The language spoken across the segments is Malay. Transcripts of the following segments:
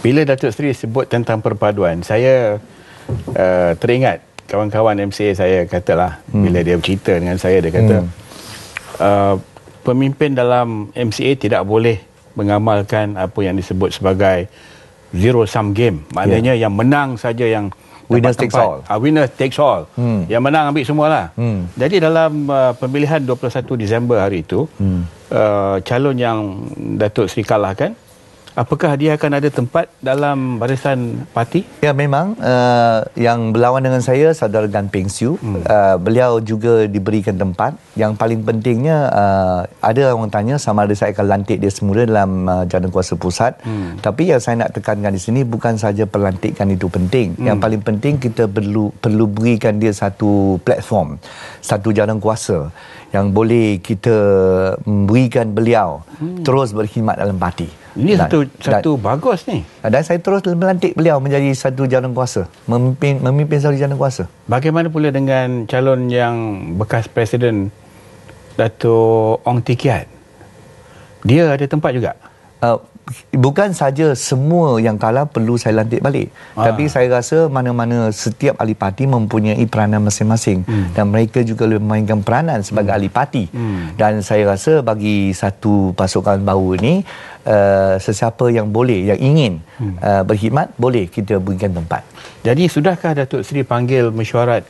Bila Datuk Seri sebut tentang perpaduan, saya uh, teringat kawan-kawan MCA saya katalah hmm. bila dia bercerita dengan saya dia kata hmm. uh, pemimpin dalam MCA tidak boleh mengamalkan apa yang disebut sebagai zero sum game. Maknanya yeah. yang menang saja yang winner takes all. Uh, winner takes all. Hmm. Yang menang ambil semualah. Hmm. Jadi dalam uh, pemilihan 21 Disember hari itu, hmm. uh, calon yang Datuk Sri kalahkan Apakah dia akan ada tempat dalam barisan parti? Ya memang uh, yang berlawan dengan saya Saudara Gan Peng Siu, hmm. uh, beliau juga diberikan tempat. Yang paling pentingnya uh, ada orang tanya sama ada saya akan lantik dia semula dalam uh, jalan kuasa pusat. Hmm. Tapi yang saya nak tekankan di sini bukan saja pelantikan itu penting. Hmm. Yang paling penting kita perlu perlu berikan dia satu platform, satu jalan kuasa yang boleh kita berikan beliau hmm. terus berkhidmat dalam parti. Ini dan, satu satu dan, bagus ni. Dan saya terus melantik beliau menjadi satu jalan kuasa, memimpin memimpin satu jalan kuasa. Bagaimana pula dengan calon yang bekas presiden Dato' Ong Tikiat? Dia ada tempat juga. Uh, bukan saja semua yang kalah perlu saya lantik balik ah. tapi saya rasa mana-mana setiap ahli parti mempunyai peranan masing-masing hmm. dan mereka juga lebih memainkan peranan sebagai hmm. ahli parti hmm. dan saya rasa bagi satu pasukan baru ini uh, sesiapa yang boleh yang ingin uh, berkhidmat boleh kita berikan tempat jadi sudahkah Datuk Seri panggil mesyuarat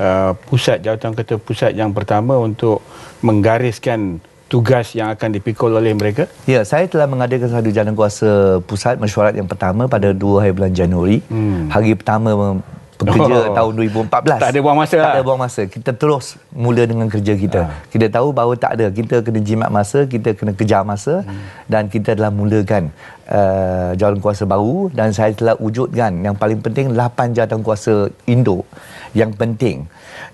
uh, pusat jawatan kata pusat yang pertama untuk menggariskan tugas yang akan dipikul oleh mereka? Ya, saya telah mengadakan satu jalan kuasa pusat mesyuarat yang pertama pada 2 hari bulan Januari. Hmm. Hari pertama bekerja oh. tahun 2014. Tak ada buang masa. Lah. Tak lah. ada buang masa. Kita terus mula dengan kerja kita. Ha. Kita tahu bahawa tak ada. Kita kena jimat masa, kita kena kejar masa hmm. dan kita telah mulakan uh, jalan kuasa baru dan saya telah wujudkan yang paling penting 8 jalan kuasa induk yang penting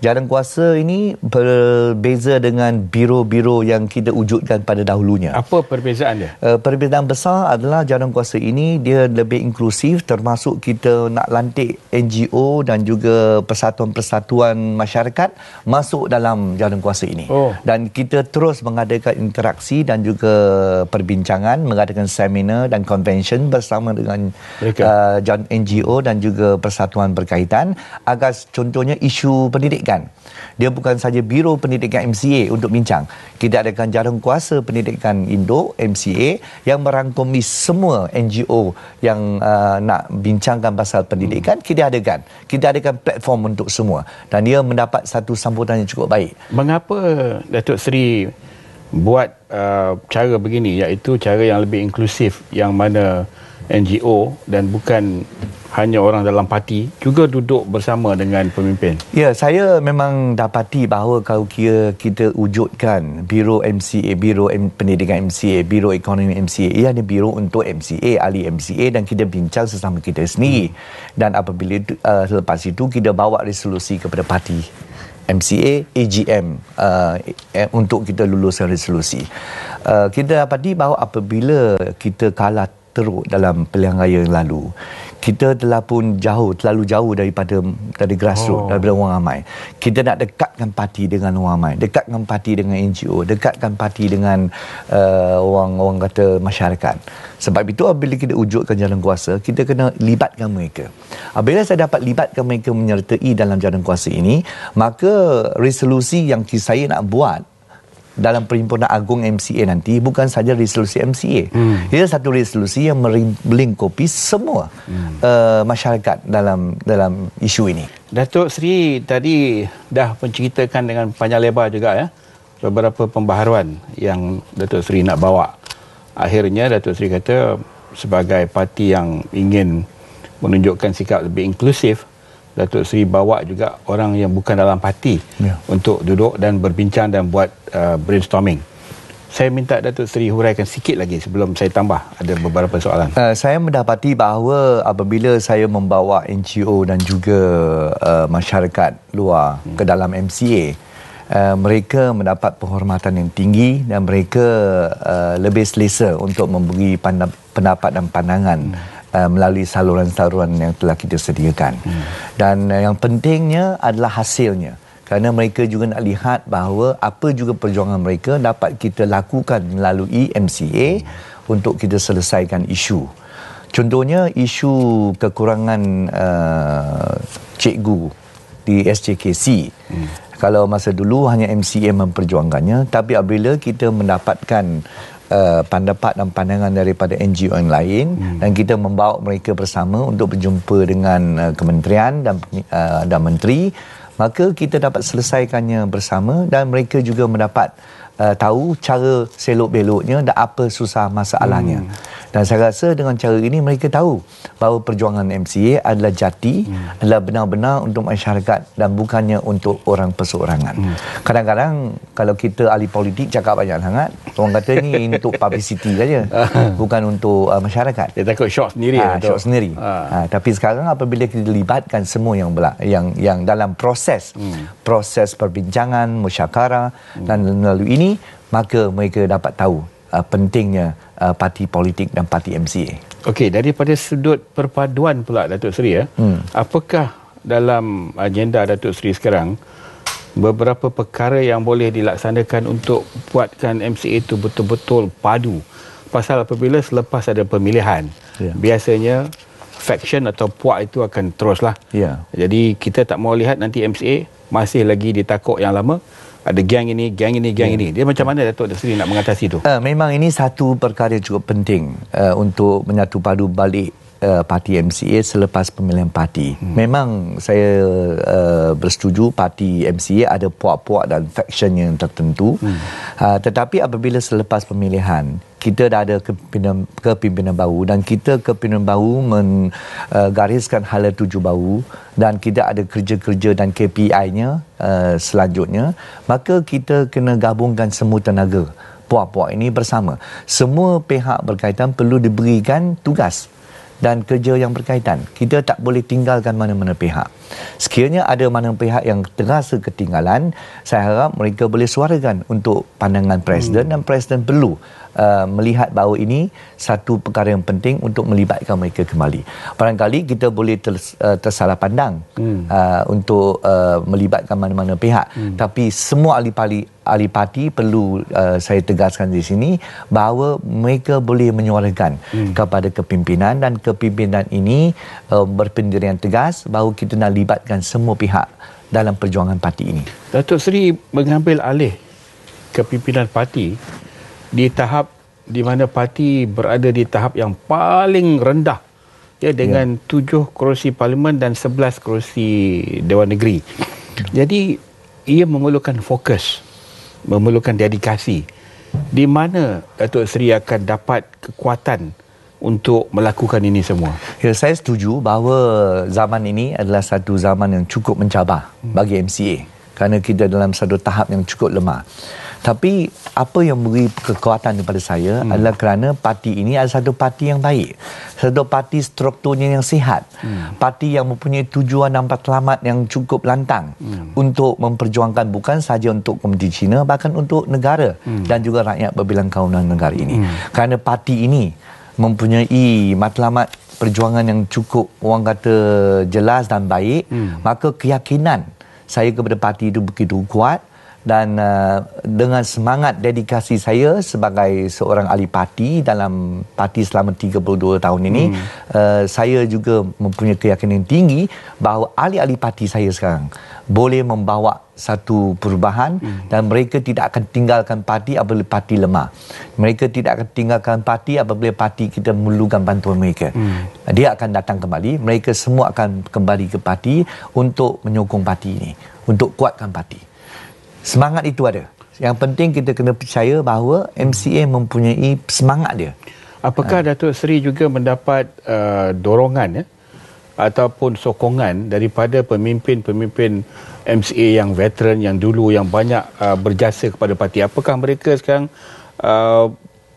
jalan kuasa ini berbeza dengan biro-biro yang kita wujudkan pada dahulunya. Apa perbezaan dia? Uh, perbezaan besar adalah jalan kuasa ini dia lebih inklusif termasuk kita nak lantik NGO dan juga persatuan-persatuan masyarakat masuk dalam jalan kuasa ini. Oh. Dan kita terus mengadakan interaksi dan juga perbincangan, mengadakan seminar dan convention bersama dengan uh, eh, NGO dan juga persatuan berkaitan agar contohnya isu pendidikan pendidikan. Dia bukan saja Biro Pendidikan MCA untuk bincang. Kita adakan jarang kuasa pendidikan Indo MCA yang merangkumi semua NGO yang uh, nak bincangkan pasal pendidikan. Hmm. Kita adakan. Kita adakan platform untuk semua. Dan dia mendapat satu sambutan yang cukup baik. Mengapa Datuk Seri buat uh, cara begini iaitu cara yang lebih inklusif yang mana NGO dan bukan hanya orang dalam parti juga duduk bersama dengan pemimpin. Ya, saya memang dapati bahawa kalau kira kita wujudkan Biro MCA, Biro M- Pendidikan MCA, Biro Ekonomi MCA, ia ada biro untuk MCA, ahli MCA dan kita bincang sesama kita sendiri. Hmm. Dan apabila uh, lepas itu kita bawa resolusi kepada parti MCA, AGM uh, eh, untuk kita luluskan resolusi. Uh, kita dapati bahawa apabila kita kalah teruk dalam pilihan raya yang lalu kita telah pun jauh terlalu jauh daripada dari grassroots oh. daripada orang ramai kita nak dekatkan parti dengan orang ramai dekatkan parti dengan NGO dekatkan parti dengan uh, orang orang kata masyarakat sebab itu apabila kita wujudkan jalan kuasa kita kena libatkan mereka apabila saya dapat libatkan mereka menyertai dalam jalan kuasa ini maka resolusi yang saya nak buat dalam perhimpunan agung MCA nanti bukan saja resolusi MCA. Hmm. Ia satu resolusi yang melingkupi semua hmm. uh, masyarakat dalam dalam isu ini. Datuk Sri tadi dah menceritakan dengan panjang lebar juga ya beberapa pembaharuan yang Datuk Sri nak bawa. Akhirnya Datuk Sri kata sebagai parti yang ingin menunjukkan sikap lebih inklusif Datuk Seri bawa juga orang yang bukan dalam parti yeah. untuk duduk dan berbincang dan buat uh, brainstorming. Saya minta Datuk Seri huraikan sikit lagi sebelum saya tambah ada beberapa soalan. Uh, saya mendapati bahawa apabila saya membawa NGO dan juga uh, masyarakat luar hmm. ke dalam MCA, uh, mereka mendapat penghormatan yang tinggi dan mereka uh, lebih selesa untuk memberi pendapat dan pandangan. Hmm. Uh, melalui saluran-saluran yang telah kita sediakan. Hmm. Dan uh, yang pentingnya adalah hasilnya. Kerana mereka juga nak lihat bahawa apa juga perjuangan mereka dapat kita lakukan melalui MCA hmm. untuk kita selesaikan isu. Contohnya isu kekurangan uh, cikgu di SJKC. Hmm. Kalau masa dulu hanya MCA memperjuangkannya tapi apabila kita mendapatkan uh, pendapat dan pandangan daripada NGO yang lain hmm. dan kita membawa mereka bersama untuk berjumpa dengan uh, kementerian dan uh, dan menteri maka kita dapat selesaikannya bersama dan mereka juga mendapat uh, tahu cara selok-beloknya dan apa susah masalahnya hmm. Dan saya rasa dengan cara ini mereka tahu bahawa perjuangan MCA adalah jati, hmm. adalah benar-benar untuk masyarakat dan bukannya untuk orang perseorangan. Hmm. Kadang-kadang kalau kita ahli politik cakap banyak sangat, orang kata ini untuk publicity saja, bukan untuk uh, masyarakat. Dia takut shock sendiri. Ha, ah, lah shock sendiri. Ha. Ha, tapi sekarang apabila kita libatkan semua yang belak, yang yang dalam proses hmm. proses perbincangan, musyakarah hmm. dan lalu ini maka mereka dapat tahu uh, pentingnya uh, parti politik dan parti MCA. Okey, daripada sudut perpaduan pula Datuk Seri ya. Hmm. Apakah dalam agenda Datuk Seri sekarang beberapa perkara yang boleh dilaksanakan untuk buatkan MCA itu betul-betul padu? Pasal apabila selepas ada pemilihan, yeah. biasanya faction atau puak itu akan teruslah. Ya. Yeah. Jadi kita tak mau lihat nanti MCA masih lagi ditakuk yang lama ada geng ini, geng ini, geng yeah. ini. Dia macam mana Datuk datuk Sri nak mengatasi itu? Uh, eh, memang ini satu perkara cukup penting uh, untuk menyatu padu balik Uh, parti MCA selepas pemilihan parti. Hmm. Memang saya uh, bersetuju parti MCA ada puak-puak dan faction yang tertentu. Hmm. Uh, tetapi apabila selepas pemilihan, kita dah ada kepimpinan, kepimpinan baru dan kita kepimpinan baru menggariskan eh, uh, hala tuju baru dan kita ada kerja-kerja dan KPI-nya uh, eh, selanjutnya maka kita kena gabungkan semua tenaga puak-puak ini bersama semua pihak berkaitan perlu diberikan tugas dan kerja yang berkaitan kita tak boleh tinggalkan mana-mana pihak sekiranya ada mana-mana pihak yang terasa ketinggalan saya harap mereka boleh suarakan untuk pandangan presiden hmm. dan presiden perlu uh, melihat bahawa ini satu perkara yang penting untuk melibatkan mereka kembali. Barangkali kita boleh ter, uh, tersalah pandang hmm. uh, untuk uh, melibatkan mana-mana pihak. Hmm. Tapi semua ahli pali ahli parti perlu uh, saya tegaskan di sini bahawa mereka boleh menyuarakan hmm. kepada kepimpinan dan kepimpinan ini uh, berpendirian tegas bahawa kita nak libatkan semua pihak dalam perjuangan parti ini. Datuk Seri mengambil alih kepimpinan parti di tahap di mana parti berada di tahap yang paling rendah ya dengan ya. tujuh ya. kerusi parlimen dan sebelas kerusi dewan negeri. Jadi ia memerlukan fokus, memerlukan dedikasi di mana Datuk Seri akan dapat kekuatan untuk melakukan ini semua. Ya, saya setuju bahawa zaman ini adalah satu zaman yang cukup mencabar hmm. bagi MCA kerana kita dalam satu tahap yang cukup lemah. Tapi apa yang beri kekuatan kepada saya hmm. adalah kerana parti ini adalah satu parti yang baik. Satu parti strukturnya yang sihat. Hmm. Parti yang mempunyai tujuan dan matlamat yang cukup lantang hmm. untuk memperjuangkan bukan saja untuk komuniti China bahkan untuk negara hmm. dan juga rakyat berbilang kawanan negara ini. Hmm. Kerana parti ini mempunyai matlamat perjuangan yang cukup orang kata jelas dan baik hmm. maka keyakinan saya kepada parti itu begitu kuat hmm dan uh, dengan semangat dedikasi saya sebagai seorang ahli parti dalam parti selama 32 tahun ini hmm. uh, saya juga mempunyai keyakinan tinggi bahawa ahli-ahli parti saya sekarang boleh membawa satu perubahan hmm. dan mereka tidak akan tinggalkan parti apabila parti lemah. Mereka tidak akan tinggalkan parti apabila parti kita memerlukan bantuan mereka. Hmm. Dia akan datang kembali, mereka semua akan kembali ke parti untuk menyokong parti ini, untuk kuatkan parti semangat itu ada. Yang penting kita kena percaya bahawa MCA mempunyai semangat dia. Apakah ha. Datuk Seri juga mendapat uh, dorongan ya ataupun sokongan daripada pemimpin-pemimpin MCA yang veteran yang dulu yang banyak uh, berjasa kepada parti? Apakah mereka sekarang uh,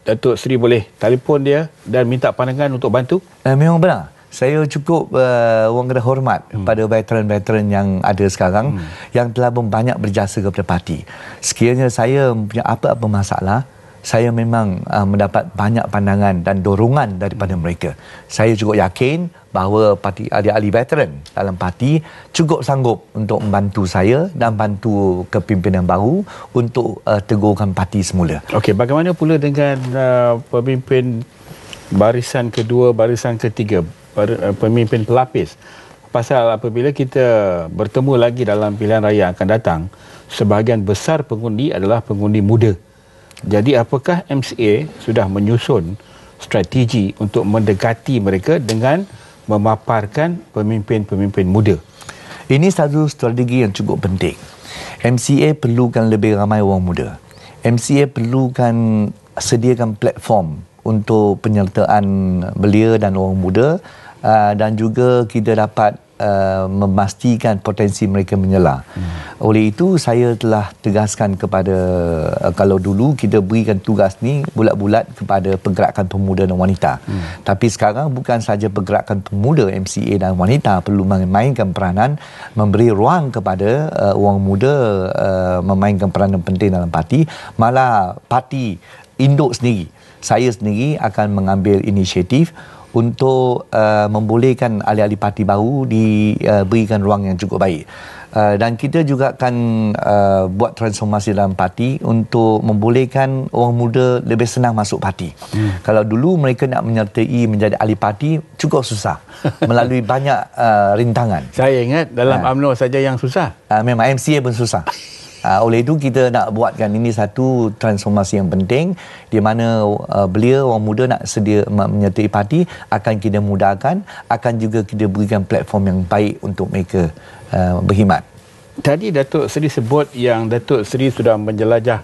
Datuk Seri boleh telefon dia dan minta pandangan untuk bantu? Uh, memang benar saya cukup uh, orang kena hormat hmm. pada veteran-veteran yang ada sekarang hmm. yang telah banyak berjasa kepada parti. Sekiranya saya punya apa-apa masalah, saya memang uh, mendapat banyak pandangan dan dorongan daripada hmm. mereka. Saya cukup yakin bahawa parti ahli-ahli veteran dalam parti cukup sanggup untuk membantu saya dan bantu kepimpinan baru untuk uh, tegurkan parti semula. Okey, bagaimana pula dengan uh, pemimpin barisan kedua, barisan ketiga? Eh, pemimpin pelapis pasal apabila kita bertemu lagi dalam pilihan raya yang akan datang sebahagian besar pengundi adalah pengundi muda jadi apakah MCA sudah menyusun strategi untuk mendekati mereka dengan memaparkan pemimpin-pemimpin muda ini satu strategi yang cukup penting MCA perlukan lebih ramai orang muda MCA perlukan sediakan platform untuk penyertaan belia dan orang muda Ah, dan juga kita dapat uh, memastikan potensi mereka menyelar. Hmm. Oleh itu saya telah tegaskan kepada uh, kalau dulu kita berikan tugas ni bulat-bulat kepada pergerakan pemuda dan wanita. Hmm. Tapi sekarang bukan saja pergerakan pemuda MCA dan wanita perlu memainkan peranan memberi ruang kepada uh, orang muda uh, memainkan peranan penting dalam parti malah parti induk sendiri saya sendiri akan mengambil inisiatif untuk uh, membolehkan ahli-ahli parti baru diberikan uh, ruang yang cukup baik. Uh, dan kita juga akan uh, buat transformasi dalam parti untuk membolehkan orang muda lebih senang masuk parti. Hmm. Kalau dulu mereka nak menyertai menjadi ahli parti cukup susah melalui banyak uh, rintangan. Saya ingat dalam ha. UMNO saja yang susah. Uh, memang MCA pun susah. Uh, oleh itu kita nak buatkan ini satu transformasi yang penting di mana uh, ah, belia orang muda nak sedia menyertai parti akan kita mudahkan akan juga kita berikan platform yang baik untuk mereka uh, berkhidmat. Tadi Datuk Seri sebut yang Datuk Seri sudah menjelajah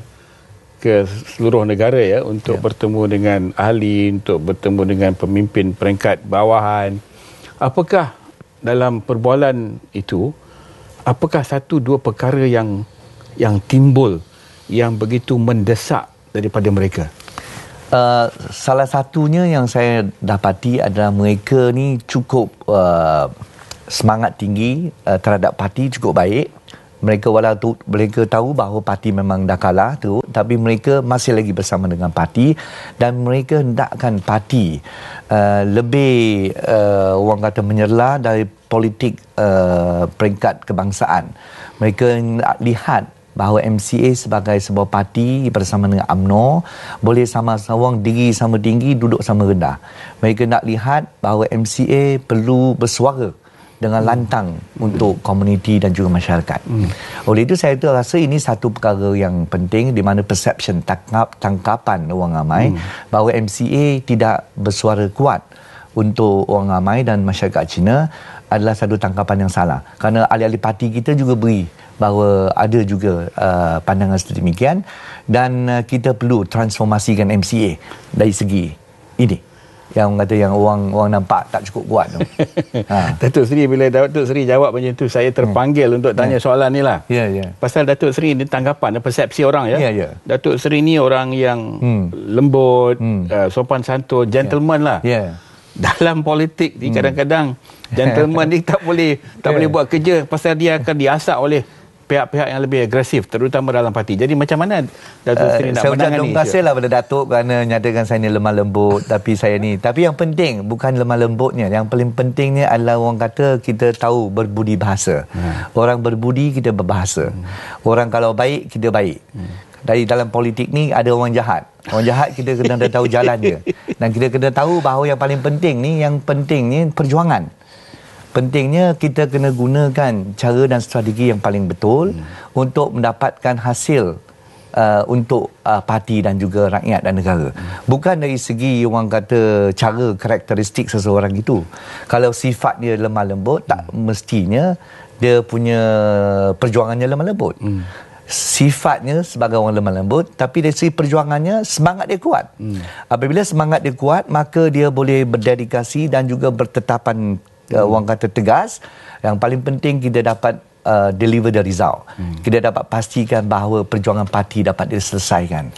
ke seluruh negara ya untuk ya. bertemu dengan ahli untuk bertemu dengan pemimpin peringkat bawahan. Apakah dalam perbualan itu apakah satu dua perkara yang yang timbul yang begitu mendesak daripada mereka? Uh, salah satunya yang saya dapati adalah mereka ni cukup uh, semangat tinggi uh, terhadap parti cukup baik. Mereka walau tu, mereka tahu bahawa parti memang dah kalah tu, tapi mereka masih lagi bersama dengan parti dan mereka hendakkan parti uh, lebih uh, orang kata menyerla dari politik uh, peringkat kebangsaan. Mereka lihat bahawa MCA sebagai sebuah parti bersama dengan AMNO boleh sama-sama diri sama tinggi duduk sama rendah. Mereka nak lihat bahawa MCA perlu bersuara dengan hmm. lantang hmm. untuk komuniti dan juga masyarakat. Hmm. Oleh itu saya rasa ini satu perkara yang penting di mana perception tangkap tangkapan orang ramai hmm. bahawa MCA tidak bersuara kuat untuk orang ramai dan masyarakat Cina adalah satu tangkapan yang salah. Kerana ahli-ahli parti kita juga beri bahawa ada juga uh, pandangan sedemikian dan uh, kita perlu transformasikan MCA dari segi ini yang kata yang orang orang nampak tak cukup kuat tu. ha. Datuk Seri bila Datuk Seri jawab macam tu saya hmm. terpanggil yeah. untuk tanya yeah. soalan ni lah. Ya yeah, ya. Yeah. Pasal Datuk Seri ni tanggapan persepsi orang ya. yeah, Yeah. Datuk Seri ni orang yang hmm. lembut, hmm. Uh, sopan santun, gentleman yeah. lah. Ya. Yeah. Dalam politik ni hmm. kadang-kadang gentleman ni tak boleh tak yeah. boleh buat kerja pasal dia akan diasak oleh pihak-pihak yang lebih agresif terutama dalam parti. Jadi macam mana Datuk eh, Seri uh, nak menangani? Saya ucapkan terima lah pada Datuk kerana nyatakan saya ni lemah lembut tapi saya ni. Tapi yang penting bukan lemah lembutnya. Yang paling pentingnya adalah orang kata kita tahu berbudi bahasa. Hmm. Orang berbudi kita berbahasa. Hmm. Orang kalau baik kita baik. Hmm. Dari dalam politik ni ada orang jahat. Orang jahat kita kena tahu jalan dia. Dan kita kena tahu bahawa yang paling penting ni, yang penting ni perjuangan pentingnya kita kena gunakan cara dan strategi yang paling betul hmm. untuk mendapatkan hasil uh, untuk uh, parti dan juga rakyat dan negara. Hmm. Bukan dari segi orang kata cara karakteristik seseorang itu. Kalau sifat dia lemah lembut hmm. tak mestinya dia punya perjuangannya lemah lembut. Hmm. Sifatnya sebagai orang lemah lembut tapi dari segi perjuangannya semangat dia kuat. Hmm. Apabila semangat dia kuat maka dia boleh berdedikasi dan juga bertetapan hmm. uh, orang kata tegas yang paling penting kita dapat uh, deliver the result hmm. kita dapat pastikan bahawa perjuangan parti dapat diselesaikan